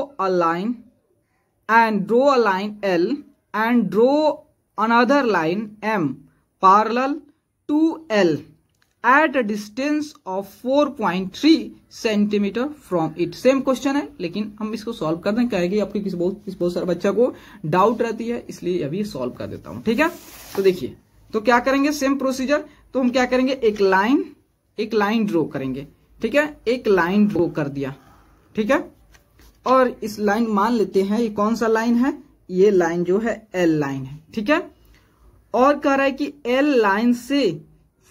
draw a line and draw a line L and draw another line M parallel to L at a distance of 4.3 centimetre from it same question है लेकिन हम इसको solve कर दें कहेगी आपके किसी बहुत किसी बहुत सारे बच्चा को डाउट रहती है इसलिए अभी सॉल्व कर देता हूं ठीक है तो देखिए तो क्या करेंगे सेम प्रोसीजर तो हम क्या करेंगे एक लाइन एक लाइन ड्रॉ करेंगे ठीक है एक लाइन ड्रॉ कर दिया ठीक है और इस लाइन मान लेते हैं ये कौन सा लाइन है ये लाइन जो है एल लाइन है ठीक है और कह रहा है कि एल लाइन से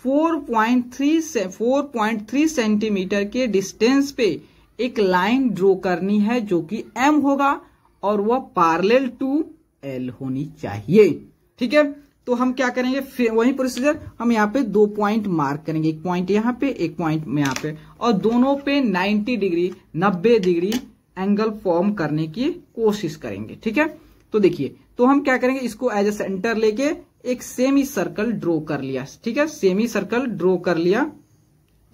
4.3 से 4.3 सेंटीमीटर के डिस्टेंस पे एक लाइन ड्रॉ करनी है जो कि एम होगा और वह पार्लेल टू एल होनी चाहिए ठीक है तो हम क्या करेंगे फिर वही प्रोसीजर हम यहाँ पे दो पॉइंट मार्क करेंगे एक पॉइंट यहाँ पे एक पॉइंट यहाँ पे और दोनों पे 90 डिग्री 90 डिग्री एंगल फॉर्म करने की कोशिश करेंगे ठीक है तो देखिए तो हम क्या करेंगे इसको एज ए सेंटर लेके एक सेमी सर्कल ड्रॉ कर लिया ठीक है सेमी सर्कल ड्रॉ कर लिया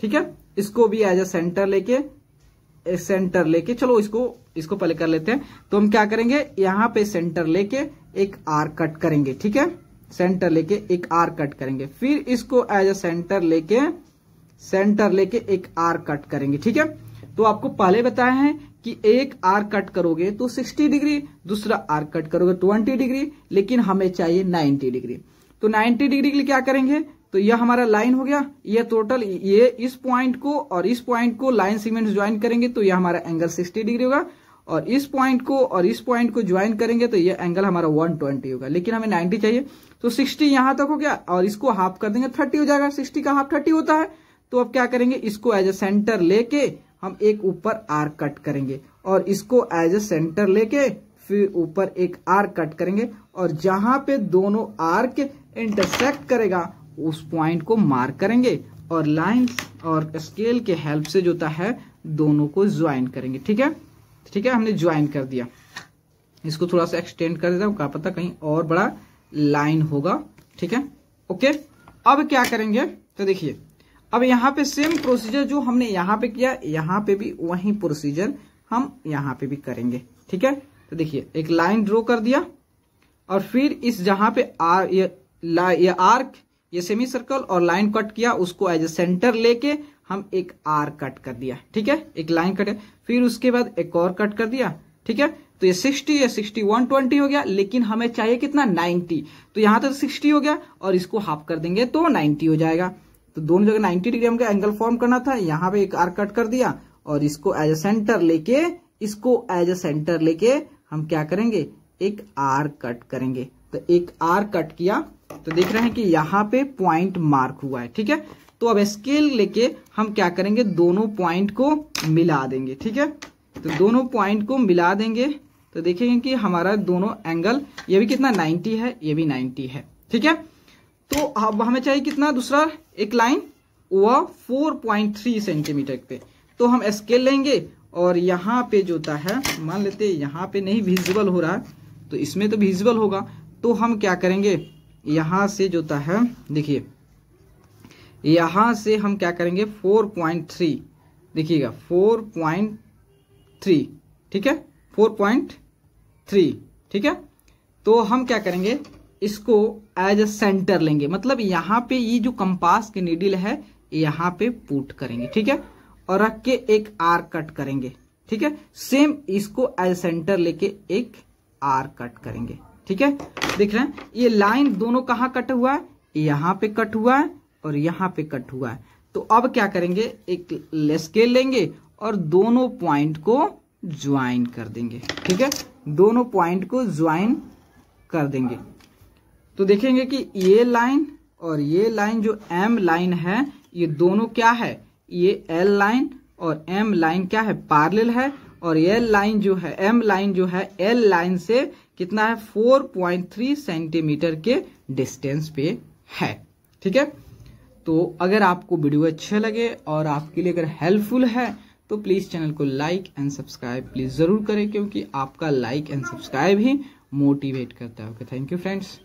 ठीक है इसको भी एज ए सेंटर लेके सेंटर लेके चलो इसको इसको पहले कर लेते हैं तो हम क्या करेंगे यहां पे सेंटर लेके एक आर कट करेंगे ठीक है सेंटर लेके एक आर कट करेंगे फिर इसको एज ए सेंटर लेके सेंटर लेके एक आर कट करेंगे ठीक है तो आपको पहले बताया है कि एक आर कट करोगे तो 60 डिग्री दूसरा आर कट करोगे 20 डिग्री लेकिन हमें चाहिए 90 डिग्री तो 90 डिग्री के लिए क्या करेंगे तो यह हमारा लाइन हो गया यह टोटल ये इस पॉइंट को और इस पॉइंट को लाइन सीमेंट ज्वाइन करेंगे तो यह हमारा एंगल 60 डिग्री होगा और इस पॉइंट को और इस पॉइंट को ज्वाइन करेंगे तो यह एंगल हमारा वन होगा लेकिन हमें नाइन्टी चाहिए तो सिक्सटी यहां तक हो गया और इसको हाफ कर देंगे थर्टी हो जाएगा सिक्सटी का हाफ थर्टी होता है तो अब क्या करेंगे इसको एज ए सेंटर लेके हम एक ऊपर आर कट करेंगे और इसको एज ए सेंटर लेके फिर ऊपर एक आर कट करेंगे और जहां पे दोनों आर्क इंटरसेक्ट करेगा उस पॉइंट को मार्क करेंगे और लाइंस और स्केल के हेल्प से जो था है दोनों को ज्वाइन करेंगे ठीक है ठीक है हमने ज्वाइन कर दिया इसको थोड़ा सा एक्सटेंड कर देता हूँ क्या पता कहीं और बड़ा लाइन होगा ठीक है ओके अब क्या करेंगे तो देखिए अब यहाँ पे सेम प्रोसीजर जो हमने यहाँ पे किया यहाँ पे भी वही प्रोसीजर हम यहाँ पे भी करेंगे ठीक है तो देखिए एक लाइन ड्रॉ कर दिया और फिर इस जहां पे आर ये, ये आर्क ये सेमी सर्कल और लाइन कट किया उसको एज ए सेंटर लेके हम एक आर कट कर दिया ठीक है एक लाइन कट फिर उसके बाद एक और कट कर दिया ठीक है तो ये 60 या 60 ट्वेंटी हो गया लेकिन हमें चाहिए कितना 90 तो यहां तक तो 60 हो गया और इसको हाफ कर देंगे तो 90 हो जाएगा तो दोनों जगह 90 डिग्री हमको एंगल फॉर्म करना था यहां पे एक आर कट कर दिया और इसको एज अ सेंटर लेके इसको एज अ सेंटर लेके हम क्या करेंगे एक आर कट करेंगे तो एक आर कट किया तो देख रहे हैं कि यहाँ पे पॉइंट मार्क हुआ है ठीक है तो अब स्केल लेके हम क्या करेंगे दोनों पॉइंट को मिला देंगे ठीक है तो दोनों पॉइंट को मिला देंगे तो देखेंगे कि हमारा दोनों एंगल ये भी कितना 90 है ये भी 90 है ठीक है तो अब हमें चाहिए कितना दूसरा एक लाइन वह 4.3 सेंटीमीटर पे तो हम स्केल लेंगे और यहाँ पे जो होता है मान लेते यहाँ पे नहीं विजिबल हो रहा है तो इसमें तो विजिबल होगा तो हम क्या करेंगे यहाँ से जो होता है देखिए यहाँ से हम क्या करेंगे 4.3 देखिएगा 4.3 ठीक है 4.3 ठीक है तो हम क्या करेंगे इसको एज अ सेंटर लेंगे मतलब यहाँ पे ये जो कंपास की नीडिल है यहाँ पे पुट करेंगे ठीक है और रख के एक आर कट करेंगे ठीक है सेम इसको एज सेंटर लेके एक आर कट करेंगे ठीक है देख रहे हैं ये लाइन दोनों कहा कट हुआ है यहां पे कट हुआ है और यहां पे कट हुआ है तो अब क्या करेंगे एक स्केल लेंगे और दोनों पॉइंट को ज्वाइन कर देंगे ठीक है दोनों पॉइंट को ज्वाइन कर देंगे तो देखेंगे कि ये लाइन और ये लाइन जो एम लाइन है ये दोनों क्या है ये एल लाइन और एम लाइन क्या है पार्लल है और एल लाइन जो है एम लाइन जो है एल लाइन से कितना है 4.3 सेंटीमीटर के डिस्टेंस पे है ठीक है तो अगर आपको वीडियो अच्छे लगे और आपके लिए अगर हेल्पफुल है तो प्लीज़ चैनल को लाइक एंड सब्सक्राइब प्लीज़ ज़रूर करें क्योंकि आपका लाइक एंड सब्सक्राइब ही मोटिवेट करता है ओके थैंक यू फ्रेंड्स